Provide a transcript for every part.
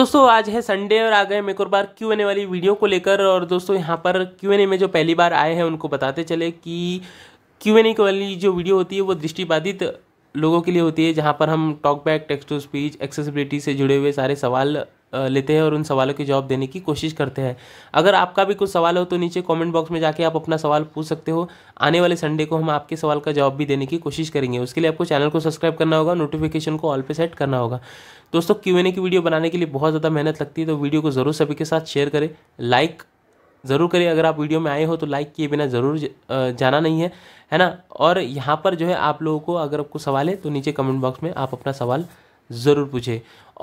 दोस्तों आज है संडे और आ गए मेकोर और बार क्यू एन ए वाली वीडियो को लेकर और दोस्तों यहाँ पर क्यू एन ए में जो पहली बार आए हैं उनको बताते चले कि क्यू एन ए वाली जो वीडियो होती है वो दृष्टिबाधित लोगों के लिए होती है जहाँ पर हम TalkBack text to speech accessibility से जुड़े हुए सारे सवाल लेते हैं और उन सवालों के जवाब देने की कोशिश करते हैं अगर आपका भी कुछ सवाल हो तो नीचे कमेंट बॉक्स में जाके आप अपना सवाल पूछ सकते हो आने वाले संडे को हम आपके सवाल का जवाब भी देने की कोशिश करेंगे उसके लिए आपको चैनल को सब्सक्राइब करना होगा नोटिफिकेशन को ऑल पे सेट करना होगा दोस्तों क्यू की वीडियो बनाने के लिए बहुत ज़्यादा मेहनत लगती है तो वीडियो को ज़रूर सभी के साथ शेयर करें लाइक ज़रूर करिए अगर आप वीडियो में आए हो तो लाइक किए बिना ज़रूर जाना नहीं है है ना और यहाँ पर जो है आप लोगों को अगर आपको सवाल है तो नीचे कमेंट बॉक्स में आप अपना सवाल ज़रूर पूछे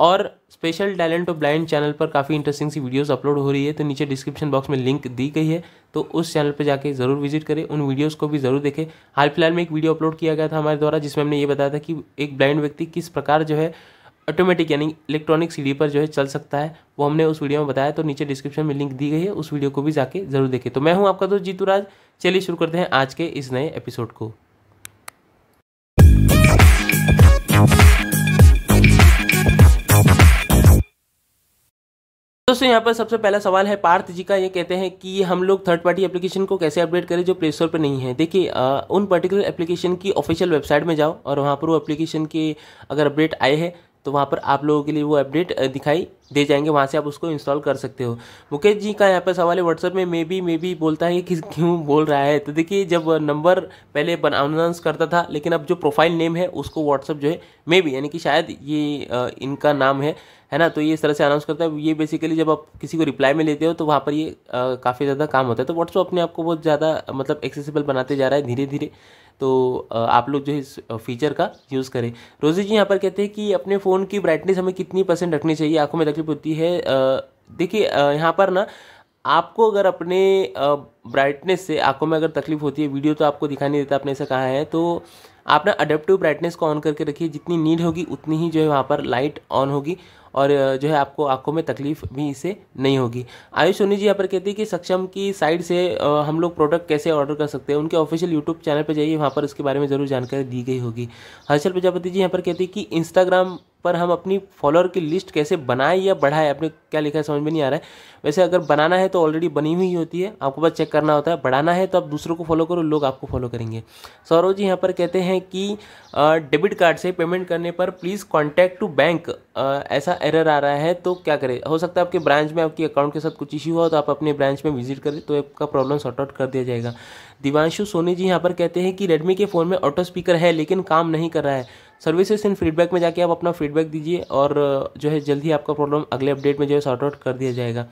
और स्पेशल टैलेंट और ब्लाइंड चैनल पर काफ़ी इंटरेस्टिंग सी वीडियोस अपलोड हो रही है तो नीचे डिस्क्रिप्शन बॉक्स में लिंक दी गई है तो उस चैनल पर जाके ज़रूर विजिट करें उन वीडियोस को भी ज़रूर देखें हाल फिलहाल में एक वीडियो अपलोड किया गया था हमारे द्वारा जिसमें हमने ये बताया था कि एक ब्लाइंड व्यक्ति किस प्रकार जो है ऑटोमेटिक यानी इलेक्ट्रॉनिक सीडी पर जो है चल सकता है वो हमने उस वीडियो में बताया तो नीचे डिस्क्रिप्शन में लिंक दी गई है उस वीडियो को भी जाके जरूर देखें तो मैं हूँ आपका दोस्त जीतूराज चलिए शुरू करते हैं आज के इस नए एपिसोड को दोस्तों यहाँ पर सबसे पहला सवाल है पार्थ जी का ये कहते हैं कि हम लोग थर्ड पार्टी एप्लीकेशन को कैसे अपडेट करें जो प्ले स्टोर पर नहीं है देखिए उन पर्टिकुलर एप्लीकेशन की ऑफिशियल वेबसाइट में जाओ और वहाँ पर वो एप्लीकेशन के अगर अपडेट आए हैं तो वहाँ पर आप लोगों के लिए वो अपडेट दिखाई दे जाएंगे वहाँ से आप उसको इंस्टॉल कर सकते हो मुकेश जी का यहाँ पर सवाल है व्हाट्सएप में मे बी मे बी बोलता है कि क्यों बोल रहा है तो देखिए जब नंबर पहले अनाउंस करता था लेकिन अब जो प्रोफाइल नेम है उसको व्हाट्सअप जो है मे बी यानी कि शायद ये इनका नाम है है ना तो ये इस तरह से अनाउंस करता है ये बेसिकली जब आप किसी को रिप्लाई में लेते हो तो वहाँ पर ये काफ़ी ज़्यादा काम होता है तो व्हाट्सअप अपने आप को बहुत ज़्यादा मतलब एक्सेसिबल बनाते जा रहा है धीरे धीरे तो आप लोग जो है इस फीचर का यूज़ करें रोजी जी यहाँ पर कहते हैं कि अपने फ़ोन की ब्राइटनेस हमें कितनी परसेंट रखनी चाहिए आँखों में तकलीफ होती है देखिए यहाँ पर ना आपको अगर अपने ब्राइटनेस से आंखों में अगर तकलीफ होती है वीडियो तो आपको दिखा नहीं देता आपने ऐसा कहा है तो आप ना अडेप्टिव ब्राइटनेस को ऑन करके रखिए जितनी नीड होगी उतनी ही जो है वहाँ पर लाइट ऑन होगी और जो है आपको आंखों में तकलीफ भी इससे नहीं होगी आयुष सोनी जी यहाँ पर कहती है कि सक्षम की साइड से हम लोग प्रोडक्ट कैसे ऑर्डर कर सकते हैं उनके ऑफिशियल यूट्यूब चैनल पर जाइए वहाँ पर इसके बारे में ज़रूर जानकारी दी गई होगी हर्षल प्रजापति जी यहाँ पर कहती है कि इंस्टाग्राम पर हम अपनी फॉलोअर की लिस्ट कैसे बनाएं या बढ़ाएं आपने क्या लिखा है समझ में नहीं आ रहा है वैसे अगर बनाना है तो ऑलरेडी बनी हुई होती है आपको बस चेक करना होता है बढ़ाना है तो आप दूसरों को फॉलो करो लोग आपको फॉलो करेंगे सौरव जी यहाँ पर कहते हैं कि डेबिट कार्ड से पेमेंट करने पर प्लीज़ कॉन्टैक्ट टू बैंक ऐसा एरर आ रहा है तो क्या करें हो सकता है आपके ब्रांच में आपके अकाउंट के साथ कुछ इश्यू हो तो आप अपने ब्रांच में विजिट करें तो आपका प्रॉब्लम सॉर्ट आउट कर दिया जाएगा दिवांशु सोनी जी यहाँ पर कहते हैं कि रेडमी के फ़ोन में ऑटो स्पीकर है लेकिन काम नहीं कर रहा है सर्विसेज एंड फीडबैक में जाके आप अपना फीडबैक दीजिए और जो है जल्द ही आपका प्रॉब्लम अगले अपडेट में जो है सॉर्ट आउट कर दिया जाएगा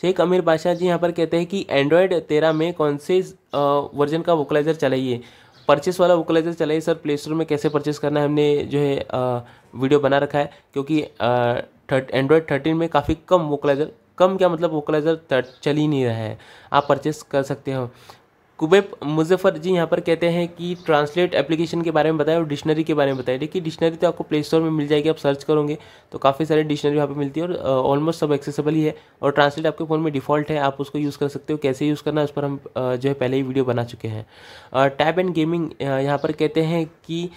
शेख अमीर बादशाह जी यहाँ पर कहते हैं कि एंड्रॉयड तेरह में कौन से वर्जन का वोकलाइजर चलाइए परचेस वाला वोकलाइजर चलाइए सर प्ले स्टोर में कैसे परचेस करना है हमने जो है वीडियो बना रखा है क्योंकि एंड्रॉयड थर्टीन में काफ़ी कम वोकलाइजर कम क्या मतलब वोकलाइजर चल ही नहीं रहा है आप परचेस कर सकते हो कुबेब मुजफ्फर जी यहाँ पर कहते हैं कि ट्रांसलेट एप्लीकेशन के बारे में बताएं और डिक्शनरी के बारे में बताएं देखिए डिक्शनरी तो आपको प्ले स्टोर में मिल जाएगी आप सर्च करोगे तो काफ़ी सारे डिक्शनरी यहाँ पे मिलती है और ऑलमोस्ट सब एक्सेसिबल ही है और ट्रांसलेट आपके फ़ोन में डिफॉल्ट है आप उसको यूज़ कर सकते हो कैसे यूज़ करना उस पर हम जो है पहले ही वीडियो बना चुके हैं टैब एंड गेमिंग यहाँ पर कहते हैं कि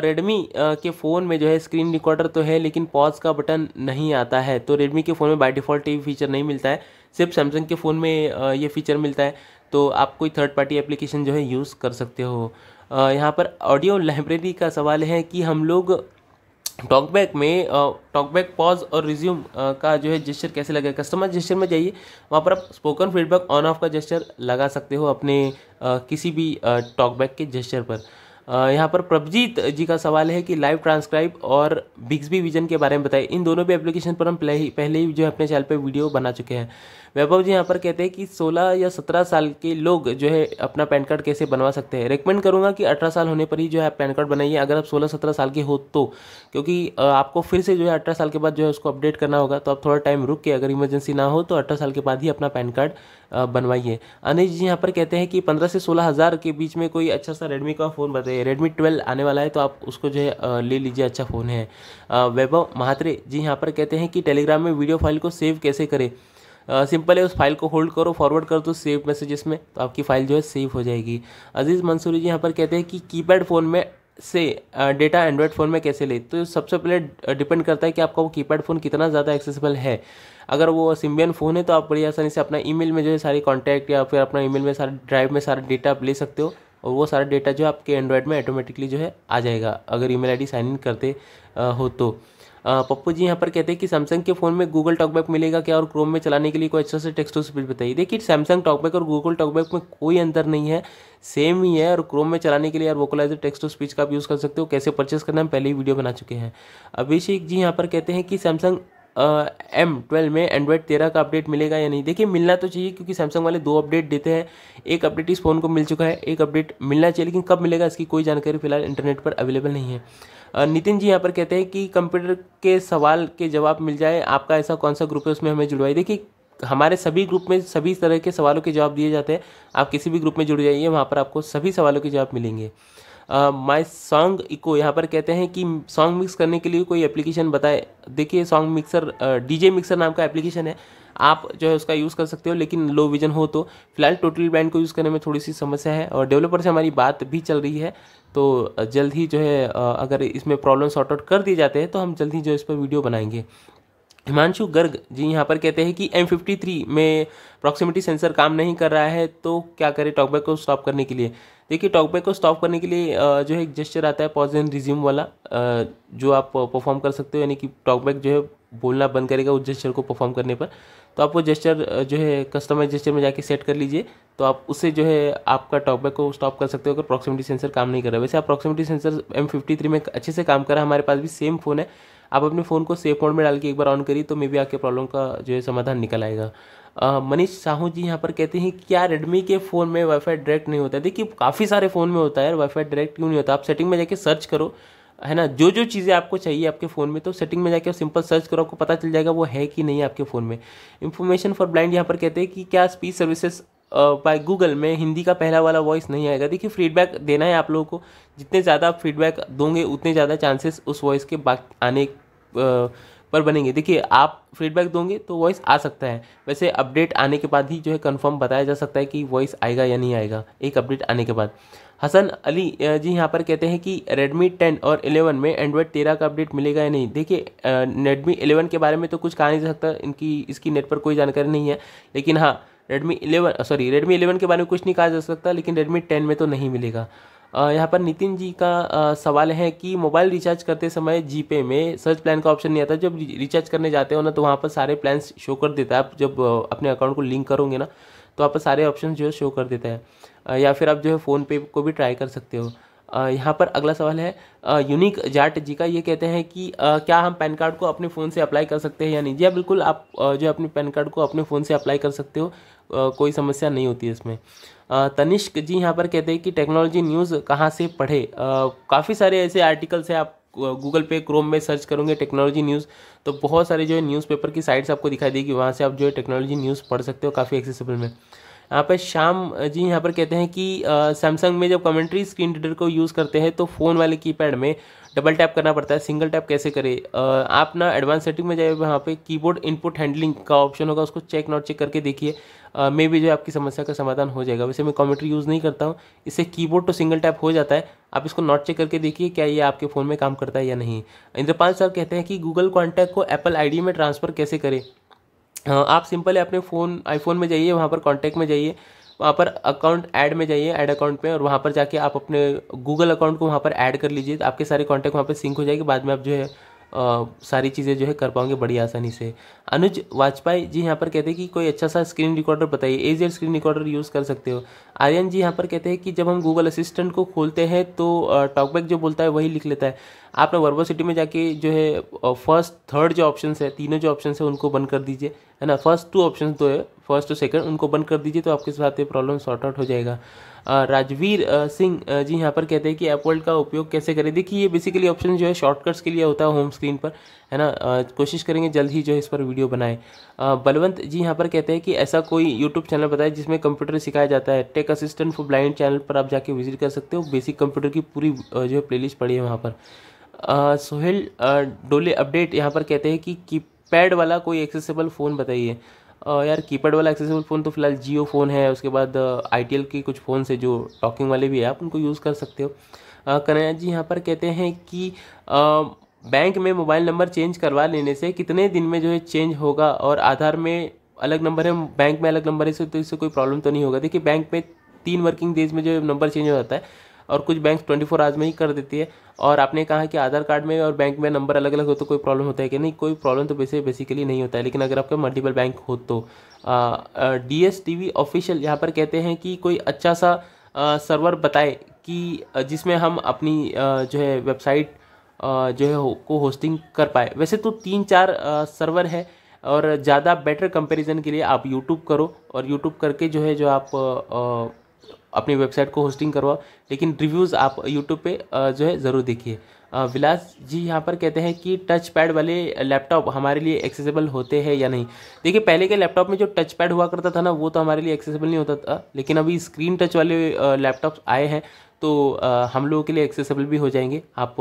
रेडमी uh, uh, के फ़ोन में जो है स्क्रीन रिकॉर्डर तो है लेकिन पॉज का बटन नहीं आता है तो रेडमी के फ़ोन में बाय डिफ़ॉल्ट ये फीचर नहीं मिलता है सिर्फ सैमसंग के फ़ोन में ये फीचर मिलता है तो आप कोई थर्ड पार्टी एप्लीकेशन जो है यूज़ कर सकते हो यहाँ पर ऑडियो लाइब्रेरी का सवाल है कि हम लोग टॉकबैक में टॉकबैक पॉज और रिज्यूम का जो है जेस्चर कैसे लगे कस्टमर जेस्चर में जाइए वहाँ पर आप स्पोकन फीडबैक ऑन ऑफ का जेस्चर लगा सकते हो अपने किसी भी टॉकबैक के जेस्चर पर यहाँ पर प्रभजीत जी का सवाल है कि लाइव ट्रांसक्राइब और बिग्सबी विजन के बारे में बताएं इन दोनों भी एप्लीकेशन पर हम पहले ही जो है अपने चैनल पर वीडियो बना चुके हैं वैभव जी यहाँ पर कहते हैं कि 16 या 17 साल के लोग जो है अपना पैन कार्ड कैसे बनवा सकते हैं रिकमेंड करूँगा कि 18 साल होने पर ही जो है पैन कार्ड बनाइए अगर आप 16-17 साल के हो तो क्योंकि आपको फिर से जो है अठारह साल के बाद जो है उसको अपडेट करना होगा तो आप थोड़ा टाइम रुक के अगर इमरजेंसी ना हो तो अठारह साल के बाद ही अपना पैन कार्ड बनवाइए अनिश जी यहाँ पर कहते हैं कि पंद्रह से सोलह हज़ार के बीच में कोई अच्छा सा रेडमी का फ़ोन बताइए रेडमी ट्वेल्व आने वाला है तो आप उसको जो है ले लीजिए अच्छा फ़ोन है वैभव महात्रे जी यहाँ पर कहते हैं कि टेलीग्राम में वीडियो फाइल को सेव कैसे करें सिंपल है उस फाइल को होल्ड करो फॉरवर्ड कर दो सेव मैसेजेस में तो आपकी फाइल जो है सेव हो जाएगी अजीज़ मंसूरी जी यहाँ पर कहते हैं कि कीपैड फ़ोन में से डेटा एंड्रॉयड फ़ोन में कैसे ले तो सबसे पहले डिपेंड करता है कि आपका वो कीपैड फ़ोन कितना ज़्यादा एक्सेसिबल है अगर वो सिम्बियन फ़ोन है तो आप बड़ी आसानी से अपना ईमेल में जो है सारी कॉन्टैक्ट या फिर अपना ईमेल में सारा ड्राइव में सारा डेटा आप ले सकते हो और वो सारा डेटा जो है आपके एंड्रॉयड में ऑटोमेटिकली जो है आ जाएगा अगर ईमेल आईडी साइन इन करते हो तो पप्पू जी यहाँ पर कहते हैं कि सैमसंग के फ़ोन में गूगल टॉकबैक मिलेगा क्या और क्रोम में चलाने के लिए कोई अच्छा से टेक्स्ट टू स्पीच बताइए देखिए सैमसंग टॉकबैक और गूगल टॉकबैक में कोई अंतर नहीं है सेम ही है और क्रोम में चलाने के लिए यार वोकलाइजर टेक्स्ट टू स्पीच का आप यूज़ कर सकते हो कैसे परचेस करना हम पहले ही वीडियो बना चुके हैं अभिषेक जी यहाँ पर कहते हैं कि सैमसंग एम ट्वेल्व में एंड्रॉयड तेरह का अपडेट मिलेगा या नहीं देखिए मिलना तो चाहिए क्योंकि सैमसंग वाले दो अपडेट देते हैं एक अपडेट इस फ़ोन को मिल चुका है एक अपडेट मिलना चाहिए लेकिन कब मिलेगा इसकी कोई जानकारी फिलहाल इंटरनेट पर अवेलेबल नहीं है नितिन जी यहाँ पर कहते हैं कि कंप्यूटर के सवाल के जवाब मिल जाए आपका ऐसा कौन सा ग्रुप है उसमें हमें जुड़वाई देखिए हमारे सभी ग्रुप में सभी तरह के सवालों के जवाब दिए जाते हैं आप किसी भी ग्रुप में जुड़ जाइए वहाँ पर आपको सभी सवालों के जवाब मिलेंगे माय सॉन्ग इको यहाँ पर कहते हैं कि सॉन्ग मिक्स करने के लिए कोई एप्लीकेशन बताए देखिए सॉन्ग मिक्सर डीजे मिक्सर नाम का एप्लीकेशन है आप जो है उसका यूज़ कर सकते हो लेकिन लो विजन हो तो फिलहाल टोटल ब्रांड को यूज़ करने में थोड़ी सी समस्या है और डेवलपर से हमारी बात भी चल रही है तो जल्द ही जो है अगर इसमें प्रॉब्लम सॉर्ट आउट कर दिए जाते हैं तो हम जल्द ही जो इस पर वीडियो बनाएंगे हिमांशु गर्ग जी यहाँ पर कहते हैं कि एम में प्रॉक्सिमिटी सेंसर काम नहीं कर रहा है तो क्या करें टॉकबैक को स्टॉप करने के लिए देखिए टॉकबैक को स्टॉप करने के लिए जो है एक जेस्चर आता है पॉज एंड रिज्यूम वाला जो आप परफॉर्म कर सकते हो यानी कि टॉकबैक जो है बोलना बंद करेगा उस जेस्चर को परफॉर्म करने पर तो आप वो जेस्चर जो है कस्टमाइज जेस्चर में जाके सेट कर लीजिए तो आप उससे जो है आपका टॉकबैक को स्टॉप कर सकते हो अगर प्रॉक्सिमिटी सेंसर काम नहीं कर रहा वैसे आप प्रॉक्सिमिटी सेंसर एम में अच्छे से काम कर रहा है हमारे पास भी सेम फ़ोन है आप अपने फ़ोन को सेफ मोड में डाल के एक बार ऑन करिए तो मे भी आपके प्रॉब्लम का जो है समाधान निकल आएगा मनीष साहू जी यहाँ पर कहते हैं क्या रेडमी के फ़ोन में वाईफाई डायरेक्ट नहीं होता है देखिए काफ़ी सारे फ़ोन में होता है वाईफाई डायरेक्ट क्यों नहीं होता आप सेटिंग में जाके सर्च करो है ना जो जो चीज़ें आपको चाहिए आपके फ़ोन में तो सेटिंग में जाके सिंपल सर्च करो आपको पता चल जाएगा वो है कि नहीं आपके फ़ोन में इन्फॉर्मेशन फॉर ब्लाइंड यहाँ पर कहते हैं कि क्या स्पीच सर्विसेज बाय गूगल में हिंदी का पहला वाला वॉइस नहीं आएगा देखिए फीडबैक देना है आप लोगों को जितने ज़्यादा आप फीडबैक दोगे उतने ज़्यादा चांसेस उस वॉइस के बाक आने पर बनेंगे देखिए आप फीडबैक दोगे तो वॉइस आ सकता है वैसे अपडेट आने के बाद ही जो है कंफर्म बताया जा सकता है कि वॉइस आएगा या नहीं आएगा एक अपडेट आने के बाद हसन अली जी यहाँ पर कहते हैं कि Redmi 10 और 11 में एंड्रॉयड 13 का अपडेट मिलेगा या नहीं देखिए Redmi 11 के बारे में तो कुछ कहा नहीं सकता इनकी इसकी नेट पर कोई जानकारी नहीं है लेकिन हाँ Redmi eleven sorry Redmi eleven के बारे में कुछ नहीं कहा जा सकता लेकिन रेडमी टेन में तो नहीं मिलेगा uh, यहाँ पर नितिन जी का uh, सवाल है कि मोबाइल रिचार्ज करते समय जीपे में सर्च प्लान का ऑप्शन नहीं आता जब रिचार्ज करने जाते हो ना तो वहाँ पर सारे प्लान शो कर देता है आप जब uh, अपने अकाउंट को लिंक करोगे ना तो आप सारे ऑप्शन जो है शो कर देता है या फिर आप जो है फ़ोनपे को भी ट्राई कर सकते हो यहाँ पर अगला सवाल है यूनिक जाट जी का ये कहते हैं कि क्या हम पैन कार्ड को अपने फ़ोन से अप्लाई कर सकते हैं या नहीं जी हाँ, बिल्कुल आप जो है अपने पैन कार्ड को अपने फ़ोन से अप्लाई कर सकते हो कोई समस्या नहीं होती है इसमें तनिष्क जी यहाँ पर कहते हैं कि टेक्नोलॉजी न्यूज़ कहाँ से पढ़े काफ़ी सारे ऐसे आर्टिकल्स हैं आप गूगल पे क्रोम में सर्च करोगे टेक्नोलॉजी न्यूज़ तो बहुत सारे जो है न्यूज़पेपर की साइट्स आपको दिखाई देगी वहाँ से आप जो है टेक्नोलॉजी न्यूज़ पढ़ सकते हो काफ़ी एक्सेसिबल में यहाँ पर शाम जी यहाँ पर कहते हैं कि सैमसंग में जब कमेंट्री स्क्रीन रीडर को यूज़ करते हैं तो फ़ोन वाले कीपैड में डबल टैप करना पड़ता है सिंगल टैप कैसे करें आप ना एडवांस सेटिंग में जाइए वहाँ पे कीबोर्ड इनपुट हैंडलिंग का ऑप्शन होगा उसको चेक नॉट चेक करके देखिए मे भी जो आपकी समस्या का समाधान हो जाएगा वैसे मैं कॉमेंट्री यूज़ नहीं करता हूँ इससे कीबोर्ड तो सिंगल टैप हो जाता है आप इसको नॉट चेक करके देखिए क्या ये आपके फ़ोन में काम करता है या नहीं इंद्रपाल सर कहते हैं कि गूगल कॉन्टैक्ट को एप्पल आई में ट्रांसफ़र कैसे करें हाँ, आप सिंपल है अपने फ़ोन आईफोन में जाइए वहाँ पर कॉन्टैक्ट में जाइए वहाँ पर अकाउंट ऐड में जाइए ऐड अकाउंट पे और वहाँ पर जाके आप अपने गूगल अकाउंट को वहाँ पर ऐड कर लीजिए तो आपके सारे कॉन्टैक्ट वहाँ पर सिंक हो जाएगी बाद में आप जो है सारी चीज़ें जो है कर पाओगे बड़ी आसानी से अनुज वाजपेयी जी यहाँ पर कहते हैं कि कोई अच्छा सा स्क्रीन रिकॉर्डर बताइए एजियर स्क्रीन रिकॉर्डर यूज़ कर सकते हो आर्यन जी यहाँ पर कहते हैं कि जब हम गूगल असिस्टेंट को खोलते हैं तो टॉकबैक जो बोलता है वही लिख लेता है आपने वर्बो सिटी में जाके जो है फर्स्ट थर्ड जो ऑप्शन है तीनों जो ऑप्शन है उनको बंद कर दीजिए है ना फर्स्ट टू ऑप्शन दो है फर्स्ट और सेकंड उनको बंद कर दीजिए तो आपके साथ ये प्रॉब्लम सॉर्ट आउट हो जाएगा राजवीर सिंह जी यहाँ पर कहते हैं कि ऐप वर्ल्ड का उपयोग कैसे करें देखिए ये बेसिकली ऑप्शन जो है शॉर्टकट्स के लिए होता है होम स्क्रीन पर है ना कोशिश करेंगे जल्द ही जो है इस पर वीडियो बनाए बलवंत जी यहाँ पर कहते हैं कि ऐसा कोई यूट्यूब चैनल बताए जिसमें कंप्यूटर सिखाया जाता है tech assistant for blind channel पर आप जाके विजिट कर सकते हो बेसिक कंप्यूटर की पूरी जो है लिस्ट पड़ी है वहाँ पर सोहेल डोले अपडेट यहाँ पर कहते हैं कि कीपैड वाला कोई एक्सेसिबल फ़ोन बताइए यार कीपैड वाला एक्सेसिबल फ़ोन तो फिलहाल जियो फ़ोन है उसके बाद आई के कुछ फ़ोन से जो टॉकिंग वाले भी है आप उनको यूज़ कर सकते हो कन्हैया जी यहाँ पर कहते हैं कि बैंक में मोबाइल नंबर चेंज करवा लेने से कितने दिन में जो है चेंज होगा और आधार में अलग नंबर है बैंक में अलग नंबर है तो इससे कोई प्रॉब्लम तो नहीं होगा देखिए बैंक में तीन वर्किंग डेज में जो नंबर चेंज हो जाता है और कुछ बैंक ट्वेंटी फोर आवर्स में ही कर देती है और आपने कहा कि आधार कार्ड में और बैंक में नंबर अलग अलग हो तो कोई प्रॉब्लम होता है कि नहीं कोई प्रॉब्लम तो वैसे बेसिकली नहीं होता है लेकिन अगर आपका मल्टीपल बैंक हो तो D S T V official यहाँ पर कहते हैं कि कोई अच्छा सा सर्वर बताए कि जिसमें हम अपनी जो है वेबसाइट जो है हो, को होस्टिंग कर पाए वैसे तो तीन चार सर्वर है और ज़्यादा बेटर कंपैरिजन के लिए आप यूट्यूब करो और यूट्यूब करके जो है जो आप अपनी वेबसाइट को होस्टिंग करवाओ लेकिन रिव्यूज़ आप यूट्यूब पे जो है ज़रूर देखिए विलास जी यहाँ पर कहते हैं कि टच पैड वाले लैपटॉप हमारे लिए एक्सेसिबल होते हैं या नहीं देखिए पहले के लैपटॉप में जो टच पैड हुआ करता था ना वो तो हमारे लिए एक्सेसिबल नहीं होता था लेकिन अभी स्क्रीन टच वाले लैपटॉप आए हैं तो हम लोगों के लिए एक्सेसिबल भी हो जाएंगे आप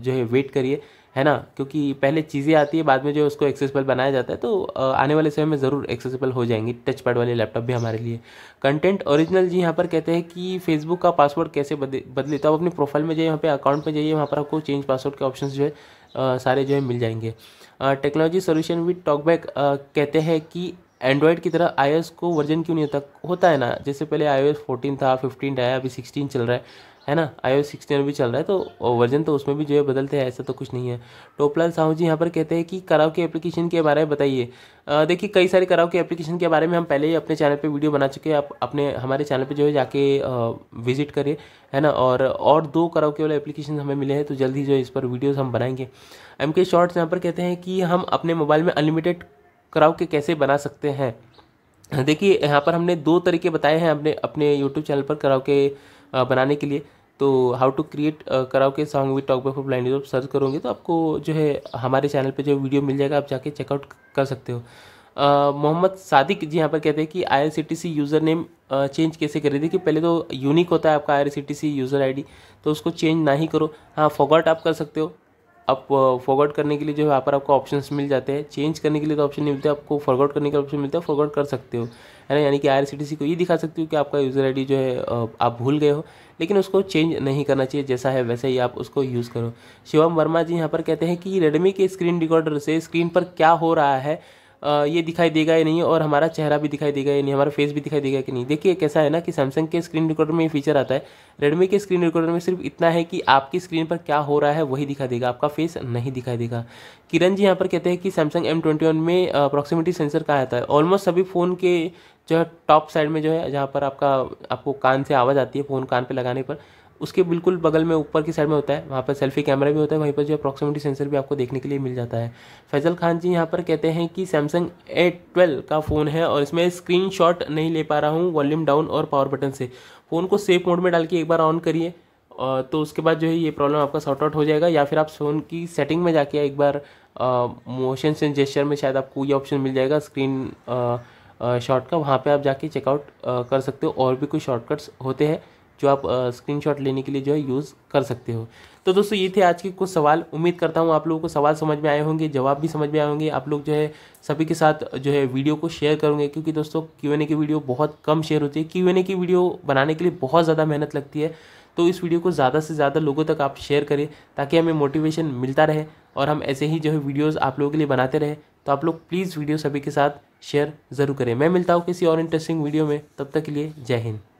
जो है वेट करिए है ना क्योंकि पहले चीज़ें आती है बाद में जो उसको एक्सेसिबल बनाया जाता है तो आने वाले समय में ज़रूर एक्सेसिबल हो जाएंगी टच पैड वाले लैपटॉप भी हमारे लिए कंटेंट ओरिजिनल जी यहाँ पर कहते हैं कि फेसबुक का पासवर्ड कैसे बदले तो आप अपनी प्रोफाइल में जाइए यहाँ पे अकाउंट में जाइए वहाँ पर आपको चेंज पासवर्ड के ऑप्शन जो है आ, सारे जो है मिल जाएंगे टेक्नोलॉजी सोल्यूशन विद टॉकबैक कहते हैं कि एंड्रॉयड की तरह आई को वर्जन क्यों नहीं होता होता है ना जैसे पहले आई ओ एस था फिफ्टीन आया अभी सिक्सटीन चल रहा है है ना आई ओ सिक्सटीन भी चल रहा है तो वर्जन तो उसमें भी जो है बदलते हैं ऐसा तो कुछ नहीं है टोपलाल साहू जी यहाँ पर कहते हैं कि कराव के एप्लीकेशन के बारे में बताइए देखिए कई सारे कराव के एप्लीकेशन के बारे में हम पहले ही अपने चैनल पे वीडियो बना चुके हैं आप अपने हमारे चैनल पे जो है जाके विजिट करिए है ना और और दो कराव के वाले एप्लीकेशन हमें मिले हैं तो जल्दी जो है इस पर वीडियोज़ हम बनाएंगे एम के शॉर्ट्स यहाँ पर कहते हैं कि हम अपने मोबाइल में अनलिमिटेड कराव के कैसे बना सकते हैं देखिए यहाँ पर हमने दो तरीके बताए हैं अपने अपने यूट्यूब चैनल पर कराव के बनाने के लिए तो how to create karaoke song with talk for blind आप सर्च करोगे तो आपको जो है हमारे चैनल पे जो वीडियो मिल जाएगा आप जाके चेकआउट कर सकते हो मोहम्मद सादिक जी यहाँ पर कहते हैं कि आई यूज़र नेम चेंज कैसे करें देखिए पहले तो यूनिक होता है आपका आई यूज़र डी तो उसको चेंज ना ही करो हाँ फॉगॉट आप कर सकते हो आप फॉरवर्ड करने के लिए जो है यहाँ पर आपको ऑप्शंस मिल जाते हैं चेंज करने के लिए तो ऑप्शन नहीं मिलते आपको फॉरवर्ड करने का ऑप्शन मिलता है फॉरवर्ड कर सकते हो है ना यानी कि आर को ये दिखा सकते हो कि आपका यूज़र आई जो है आप भूल गए हो लेकिन उसको चेंज नहीं करना चाहिए जैसा है वैसे ही आप उसको यूज़ करो शिवम वर्मा जी यहाँ पर कहते हैं कि रेडमी के स्क्रीन रिकॉर्डर से स्क्रीन पर क्या हो रहा है ये दिखाई देगा या नहीं और हमारा चेहरा भी दिखाई देगा या नहीं हमारा फेस भी दिखाई देगा कि नहीं देखिए कैसा है ना कि सैमसंग के स्क्रीन रिकॉर्डर में ये फीचर आता है रेडमी के स्क्रीन रिकॉर्डर में सिर्फ इतना है कि आपकी स्क्रीन पर क्या हो रहा है वही दिखाई देगा आपका फेस नहीं दिखाई देगा किरण जी यहाँ पर कहते हैं कि सैमसंग एम ट्वेंटी वन में अप्रॉक्सीमेटी सेंसर कहा जाता है ऑलमोस्ट सभी फ़ोन के जो है टॉप साइड में जो है जहाँ पर आपका आपको कान से आवाज़ आती है फ़ोन कान पर लगाने पर उसके बिल्कुल बगल में ऊपर की साइड में होता है वहाँ पर सेल्फी कैमरा भी होता है वहीं पर जो अप्रॉक्सीमेटी सेंसर भी आपको देखने के लिए मिल जाता है फैजल खान जी यहाँ पर कहते हैं कि सैमसंग ए का फ़ोन है और इसमें स्क्रीन नहीं ले पा रहा हूँ वॉल्यूम डाउन और पावर बटन से फ़ोन को सेफ मोड में डाल के एक बार ऑन करिए तो उसके बाद जो है ये प्रॉब्लम आपका सॉर्ट आउट हो जाएगा या फिर आप फ़ोन की सेटिंग में जाके एक बार मोशन से जेस्चर में शायद आपको ये ऑप्शन मिल जाएगा स्क्रीन शॉर्ट का वहाँ पे आप जाके चेकआउट कर सकते हो और भी कुछ शॉर्टकट्स होते हैं जो आप स्क्रीनशॉट लेने के लिए जो है यूज़ कर सकते हो तो दोस्तों ये थे आज के कुछ सवाल उम्मीद करता हूँ आप लोगों को सवाल समझ में आए होंगे जवाब भी समझ में आए होंगे आप लोग जो है सभी के साथ जो है वीडियो को शेयर करूँगे क्योंकि दोस्तों क्यू एन ए की वीडियो बहुत कम शेयर होती है क्यू एन ए की वीडियो बनाने के लिए बहुत ज़्यादा मेहनत लगती है तो इस वीडियो को ज़्यादा से ज़्यादा लोगों तक आप शेयर करें ताकि हमें मोटिवेशन मिलता रहे और हम ऐसे ही जो है वीडियोज़ आप लोगों के लिए बनाते रहे तो आप लोग प्लीज़ वीडियो सभी के साथ शेयर ज़रूर करें मैं मिलता हूँ किसी और इंटरेस्टिंग वीडियो में तब तक के लिए जय हिंद